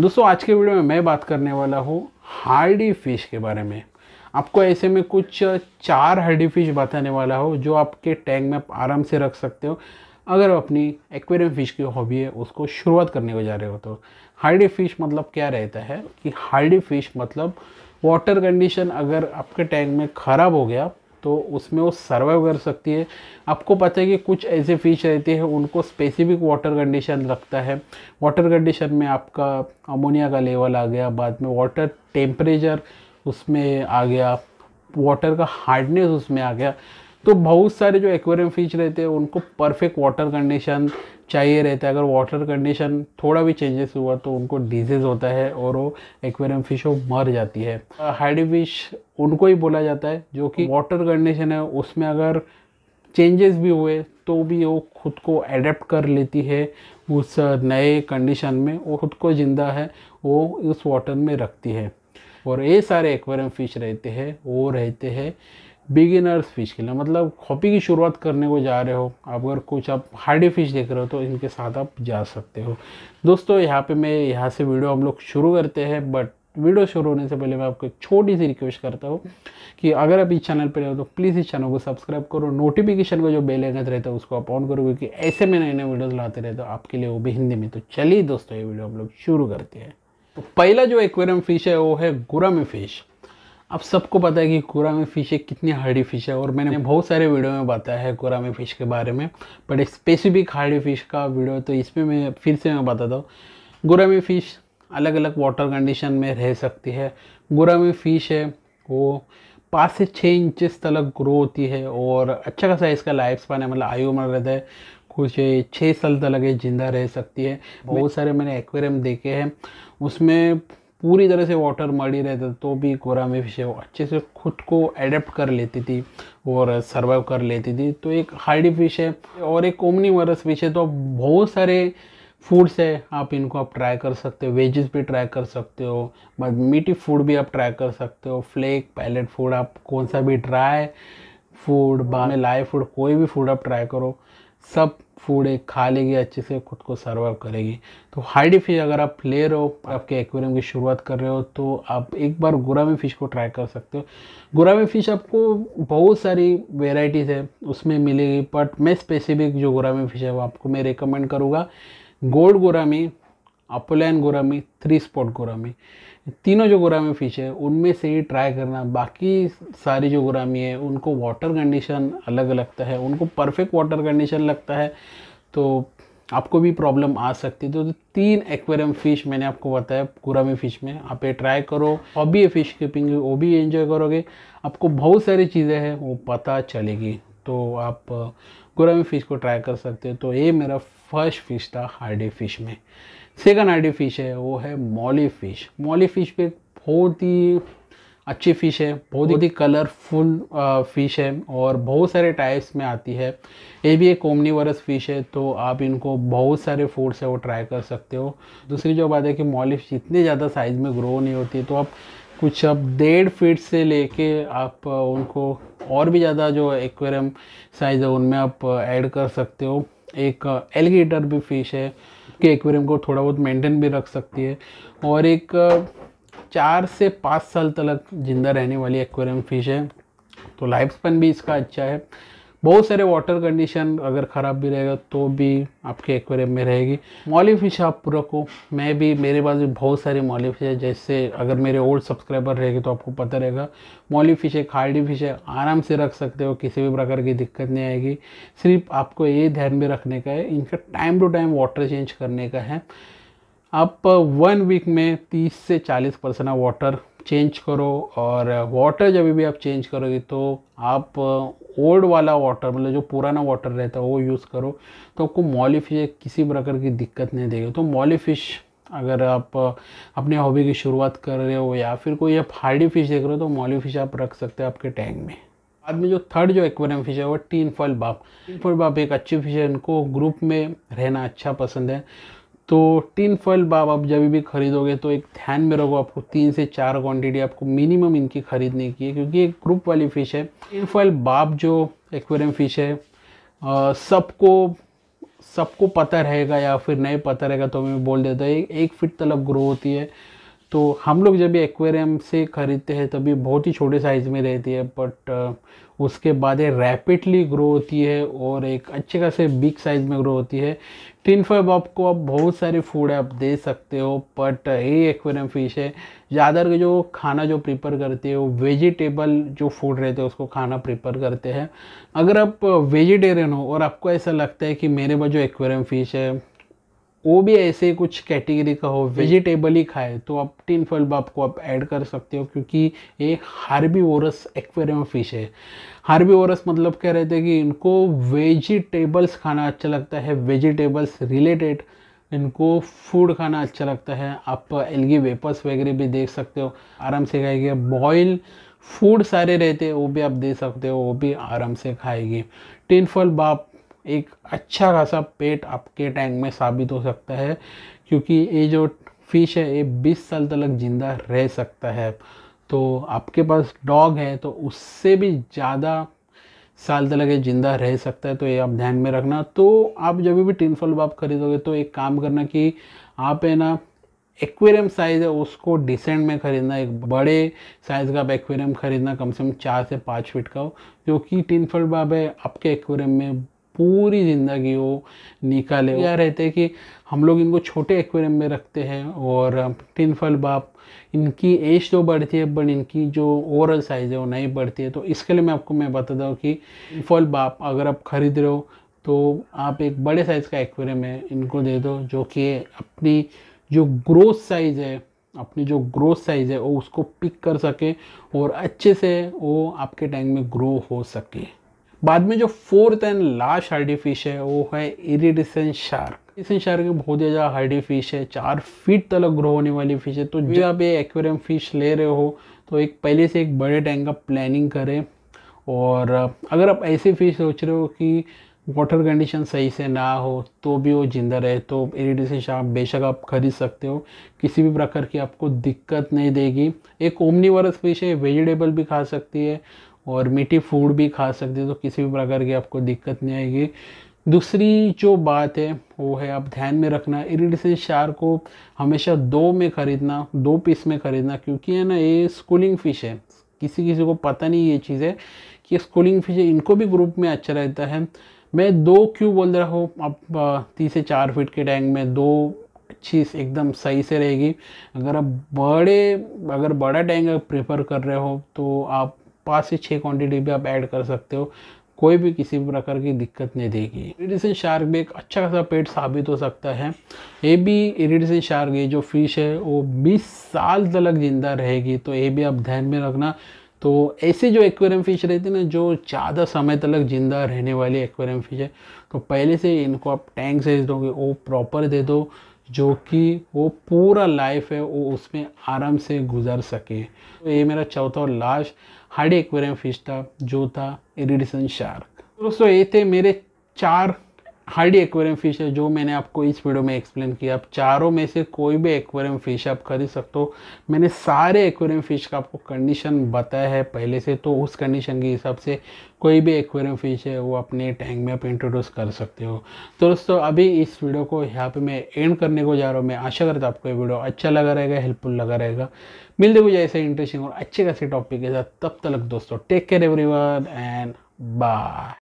दोस्तों आज के वीडियो में मैं बात करने वाला हूँ हार्डी फिश के बारे में आपको ऐसे में कुछ चार हार्डी फिश बताने वाला हो जो आपके टैंक में आप आराम से रख सकते हो अगर आप अपनी एक्वेरियम फिश की हॉबी है उसको शुरुआत करने को जा रहे हो तो हार्डी फिश मतलब क्या रहता है कि हार्डी फिश मतलब वाटर कंडीशन अगर आपके टैंक में ख़राब हो गया तो उसमें वो सर्वाइव कर सकती है आपको पता है कि कुछ ऐसे फिश रहती है उनको स्पेसिफिक वाटर कंडीशन रखता है वाटर कंडीशन में आपका अमोनिया का लेवल आ गया बाद में वाटर टेम्परेचर उसमें आ गया वाटर का हार्डनेस उसमें आ गया तो बहुत सारे जो एक्वेरियम फिश रहते हैं उनको परफेक्ट वाटर कंडीशन चाहिए रहता है अगर वाटर कंडीशन थोड़ा भी चेंजेस हुआ तो उनको डिजीज़ होता है और वो एक्वेरियम फिश वो मर जाती है हाइडी फिश उनको ही बोला जाता है जो कि वाटर कंडीशन है उसमें अगर चेंजेस भी हुए तो भी वो खुद को एडेप्ट कर लेती है उस नए कंडीशन में वो खुद को ज़िंदा है वो उस वाटर में रखती है और ये सारे एक्वेरियम फिश रहते हैं वो रहते हैं बिगिनर्स फ़िश के लिए मतलब हॉपी की शुरुआत करने को जा रहे हो आप अगर कुछ आप हार्डी फ़िश देख रहे हो तो इनके साथ आप जा सकते हो दोस्तों यहाँ पे मैं यहाँ से वीडियो हम लोग शुरू करते हैं बट वीडियो शुरू होने से पहले मैं आपको एक छोटी सी रिक्वेस्ट करता हूँ कि अगर आप इस चैनल पर हो तो प्लीज़ इस चैनल को सब्सक्राइब करो नोटिफिकेशन का जो बेल आइकन रहता है उसको आप ऑन करो क्योंकि ऐसे में नए नए वीडियोज़ लाते रहते हो आपके लिए वो भी हिंदी में तो चलिए दोस्तों ये वीडियो हम लोग शुरू करते हैं तो पहला जो एक्वेरियम फ़िश है वो है गुरम फ़िश आप सबको पता है कि कोरा में फ़िश एक कितनी हार्डी फ़िश है और मैंने बहुत सारे वीडियो में बताया है कोरा में फ़िश के बारे में बट स्पेसिफिक हार्डी फ़िश का वीडियो तो इसमें मैं फिर से मैं बताता हूँ गोरा में फ़िश अलग अलग वाटर कंडीशन में रह सकती है गोरा में फ़िश है वो पाँच से छः इंचज तक ग्रो होती है और अच्छा खासा इसका लाइफ स्पान है मतलब आयु उम्र रहता है कुछ छः साल तक जिंदा रह सकती है बहुत सारे मैंने एक्वेरियम देखे हैं उसमें पूरी तरह से वाटर मडी रहता तो भी कोरामे फिश है वो अच्छे से खुद को एडेप्ट कर लेती थी और सर्वाइव कर लेती थी तो एक हार्डी फिश है और एक ओमनीवरस फिश है तो बहुत सारे फूड्स है आप इनको आप ट्राई कर सकते हो वेजेस भी ट्राई कर सकते हो बट मीठी फूड भी आप ट्राई कर सकते हो फ्लेक पैलेट फूड आप कौन सा भी ड्राई फूड बाद लाइव फूड कोई भी फूड आप ट्राई करो सब फूड एक खा लेगी अच्छे से खुद को सर्वाइव करेगी तो हाइडी फिश अगर आप ले रहे हो आपके एक्वेरियम की शुरुआत कर रहे हो तो आप एक बार गुरामी फ़िश को ट्राई कर सकते हो गुरामी फ़िश आपको बहुत सारी वेराइटीज़ है उसमें मिलेगी बट मैं स्पेसिफिक जो गुरामी फ़िश है वो आपको मैं रिकमेंड करूँगा gold gourami opaline gourami three spot gourami तीनों जो गुरामी फ़िश है उनमें से ही ट्राई करना बाकी सारी जो गुरामी है उनको वाटर कंडीशन अलग लगता है उनको परफेक्ट वाटर कंडीशन लगता है तो आपको भी प्रॉब्लम आ सकती है तो तीन एक्वेरियम फ़िश मैंने आपको बताया गुरामी फ़िश में आप ये ट्राई करो और भी फ़िश कीपिंग वो भी एंजॉय करोगे आपको बहुत सारी चीज़ें हैं वो पता चलेगी तो आप uh, गुरामी फ़िश को ट्राई कर सकते हो तो ये मेरा फर्स्ट फ़िश था हार्डी फ़िश में सेकंड आइडी फिश है वो है मॉली फिश मॉली फिश भी बहुत ही अच्छी फ़िश है बहुत ही कलरफुल फ़िश है और बहुत सारे टाइप्स में आती है ये भी एक ओमनीवरस फ़िश है तो आप इनको बहुत सारे फूड से वो ट्राई कर सकते हो दूसरी जो बात है कि मॉली फिश इतने ज़्यादा साइज़ में ग्रो नहीं होती तो आप कुछ अब डेढ़ फीट से लेके आप उनको और भी ज़्यादा जो एक्वेरियम साइज़ है उनमें आप ऐड कर सकते हो एक एलिगेटर भी फ़िश है के एक्वेरियम को थोड़ा बहुत मेंटेन भी रख सकती है और एक चार से पाँच साल तक जिंदा रहने वाली एक्वेरियम फिश है तो लाइफ स्पेन भी इसका अच्छा है बहुत सारे वाटर कंडीशन अगर ख़राब भी रहेगा तो भी आपके एक्वेरियम में रहेगी मॉली फिश आप पूरा को मैं भी मेरे पास भी बहुत सारी मॉली फिश है जैसे अगर मेरे ओल्ड सब्सक्राइबर रहेंगे तो आपको पता रहेगा मॉली फिश है खाल्डी फिश है आराम से रख सकते हो किसी भी प्रकार की दिक्कत नहीं आएगी सिर्फ आपको ये ध्यान में रखने का है इनका time to time water change करने का है आप वन वीक में तीस से चालीस परसेंट वाटर चेंज करो और वाटर जब भी आप चेंज करोगे तो आप ओल्ड वाला वाटर मतलब जो पुराना वाटर रहता है वो यूज़ करो तो आपको मॉली फिश किसी प्रकार की दिक्कत नहीं देगी तो मॉली फिश अगर आप अपने हॉबी की शुरुआत कर रहे हो या फिर कोई आप हार्डी फिश देख रहे हो तो मॉली फिश आप रख सकते हो आपके टैंक में बाद में जो थर्ड जो एक्वेरियम फिश है वो टीन फल बाप टीन फल बाप एक अच्छी फिश है इनको ग्रुप में रहना अच्छा पसंद है तो टिन फॉइल बाब आप जब भी खरीदोगे तो एक ध्यान में रखो आपको तीन से चार क्वांटिटी आपको मिनिमम इनकी ख़रीदने की है क्योंकि एक ग्रुप वाली फ़िश है टिन फॉइल बाब जो एक्वेरियम फ़िश है सबको सबको पता रहेगा या फिर नहीं पता रहेगा तो मैं बोल देता है एक फिट तलब ग्रो होती है तो हम लोग जब एक्वेरियम से ख़रीदते हैं तभी बहुत ही छोटे साइज़ में रहती है बट उसके बाद ये रैपिडली ग्रो होती है और एक अच्छे खासे बिग साइज़ में ग्रो होती है टिन फाइव आपको आप बहुत सारे फूड आप दे सकते हो बट ये एक्वेरियम फ़िश है ज़्यादातर जो खाना जो प्रिपेयर करते है वो वेजिटेबल जो फूड रहते हैं उसको खाना प्रिपेयर करते हैं अगर आप वेजिटेरियन हो और आपको ऐसा लगता है कि मेरे पास जो एक्वेरियम फ़िश है वो भी ऐसे कुछ कैटेगरी का हो वेजिटेबल हम्म। ही खाए तो आप टिन फल बाप को आप ऐड कर सकते हो क्योंकि ये हार्बी वोरस एक्वेरियम फिश है हार्बी वोरस मतलब कह रहे थे कि इनको वेजिटेबल्स खाना अच्छा लगता है वेजिटेबल्स रिलेटेड इनको फूड खाना अच्छा लगता है आप एलगी वेपर्स वगैरह भी देख सकते हो आराम से खाएगी बॉयल फूड सारे रहते हैं वो भी आप दे सकते हो वो भी आराम से खाएगी टिन टिनफल बाप एक अच्छा खासा पेट आपके टैंक में साबित हो सकता है क्योंकि ये जो फिश है ये 20 साल तक ज़िंदा रह सकता है तो आपके पास डॉग है तो उससे भी ज़्यादा साल तक ये ज़िंदा रह सकता है तो ये आप ध्यान में रखना तो आप जब भी टिन फॉल खरीदोगे तो एक काम करना कि आप है ना एक्वेरियम साइज़ है उसको डिसेंट में ख़रीदना एक बड़े साइज़ का आप एक्वेरियम ख़रीदना कम से कम चार से पाँच फीट का हो जो कि टिन फॉल बाब है आपके एक्वेरियम में पूरी ज़िंदगी वो निकाले क्या रहते हैं कि हम लोग इनको छोटे एक्वेरियम में रखते हैं और टिनफल बाप इनकी एज तो बढ़ती है बट इनकी जो ओवरऑल साइज़ है वो नहीं बढ़ती है तो इसके लिए मैं आपको मैं बताता हूँ कि फल बाप अगर आप ख़रीद रहे हो तो आप एक बड़े साइज़ का एक्वेरियम है इनको दे दो जो कि अपनी जो ग्रोथ साइज़ है अपनी जो ग्रोथ साइज़ है वो उसको पिक कर सके और अच्छे से वो आपके टैंक में ग्रो हो सके बाद में जो fourth and last hardy fish है वो है इरिडिसन शार्क इरिडिसन शार्क बहुत ही ज़्यादा हार्डी फिश है चार फीट तक ग्रो होने वाली फिश है तो जो आप ये एक्वेरियम फिश ले रहे हो तो एक पहले से एक बड़े टैंक का प्लानिंग करें और अगर आप ऐसे फिश सोच रहे हो कि वाटर कंडीशन सही से ना हो तो भी वो जिंदा रहे तो इरीडिसन शार्क बेशक आप खरीद सकते हो किसी भी प्रकार की आपको दिक्कत नहीं देगी एक ओमनीवरस फिश है वेजिटेबल भी खा सकती है और मीठी फूड भी खा सकते हो तो किसी भी प्रकार की आपको दिक्कत नहीं आएगी दूसरी जो बात है वो है आप ध्यान में रखना इरिडिसेंट शार को हमेशा दो में ख़रीदना दो पीस में ख़रीदना क्योंकि है ना ये स्कूलिंग फ़िश है किसी किसी को पता नहीं ये चीज़ है कि स्कूलिंग फ़िश है इनको भी ग्रुप में अच्छा रहता है मैं दो क्यों बोल रहा हूँ आप तीन से चार फीट के टैंक में दो अच्छी एकदम सही से रहेगी अगर आप बड़े अगर बड़ा टैंक प्रेफर कर रहे हो तो आप पाँच से छः क्वांटिटी भी आप ऐड कर सकते हो कोई भी किसी भी प्रकार की दिक्कत नहीं देगी इरिडिसन शार्क भी एक अच्छा खासा पेट साबित हो सकता है ये भी इरिडिसन शार्क ये जो फिश है वो 20 साल तक जिंदा रहेगी तो ये भी आप ध्यान में रखना तो ऐसे जो एक्वेरियम फिश रहती है ना जो ज़्यादा समय तक जिंदा रहने वाली एक्वेरियम फिश है तो पहले से इनको आप टैंक साइज दोगे वो प्रॉपर दे दो जो कि वो पूरा लाइफ है वो उसमें आराम से गुजर सके तो ये मेरा चौथा और लास्ट हार्डी एक्वेरियम फिश था जो था इरिडिसन शार्क दोस्तों ये थे मेरे चार हार्डी एक्वेरियम फिश है जो मैंने आपको इस वीडियो में एक्सप्लेन किया आप चारों में से कोई भी एक्वेरियम फिश आप खरीद सकते हो मैंने सारे एक्वेरियम फिश का आपको कंडीशन बताया है पहले से तो उस कंडीशन के हिसाब से कोई भी एक्वेरियम फिश है वो अपने टैंक में आप इंट्रोड्यूस कर सकते हो तो दोस्तों अभी इस वीडियो को यहाँ पे मैं एंड करने को जा रहा हूँ मैं आशा करता हूँ आपको ये वीडियो अच्छा लगा रहेगा हेल्पफुल लगा रहेगा मिलते मुझे ऐसे इंटरेस्टिंग और अच्छे खासे टॉपिक के साथ तब तक दोस्तों take care every and bye